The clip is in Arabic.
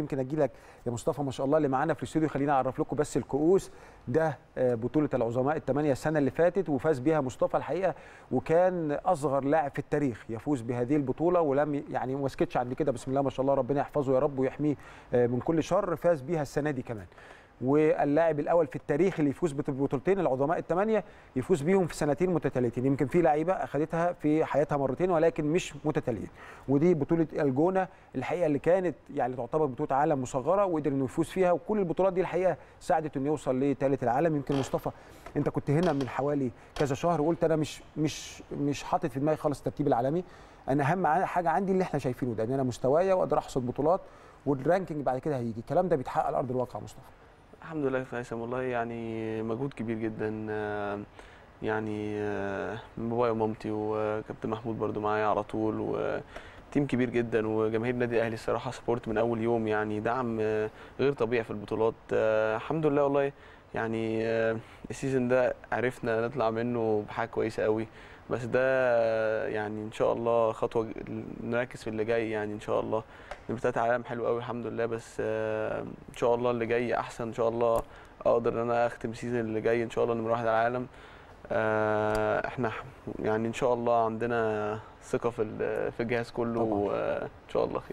يمكن اجي لك يا مصطفى ما شاء الله اللي معانا في الاستوديو خليني اعرف لكم بس الكؤوس ده آه، بطوله العظماء الثمانيه السنه اللي فاتت وفاز بها مصطفى الحقيقه وكان اصغر لاعب في التاريخ يفوز بهذه البطوله ولم يعني ما سكتش عند كده بسم الله ما شاء الله ربنا يحفظه يا رب ويحميه آه، من كل شر فاز بيها السنه دي كمان واللاعب الاول في التاريخ اللي يفوز بالبطولتين العظماء الثمانيه يفوز بيهم في سنتين متتاليتين يمكن في لعيبه اخذتها في حياتها مرتين ولكن مش متتاليين ودي بطوله الجونه الحقيقه اللي كانت يعني تعتبر بطوله عالم مصغره وقدر انه يفوز فيها وكل البطولات دي الحقيقه ساعدت انه يوصل لثالث العالم يمكن مصطفى انت كنت هنا من حوالي كذا شهر وقلت انا مش مش مش حاطط في دماغي خالص الترتيب العالمي انا اهم حاجه عندي اللي احنا شايفينه ده ان انا مستوايا واقدر احصد بطولات والرانكينج بعد كده هيجي الكلام ده بيتحقق على ارض الواقع مصطفى الحمد لله يا هيثم والله يعني مجهود كبير جدا يعني من بابايا ومامتي وكابتن محمود برده معايا على طول وتيم كبير جدا وجماهير نادي الاهلي الصراحه سبورت من اول يوم يعني دعم غير طبيعي في البطولات الحمد لله والله يعني آه، السيزون ده عرفنا نطلع منه بحاجه كويسه قوي بس ده آه، يعني ان شاء الله خطوه نركز في اللي جاي يعني ان شاء الله نبتدي عالم حلو قوي الحمد لله بس آه، ان شاء الله اللي جاي احسن ان شاء الله اقدر ان انا اختم السيزون اللي جاي ان شاء الله نمر واحد على العالم احنا يعني ان شاء الله عندنا ثقه في الجهاز كله وان شاء الله خير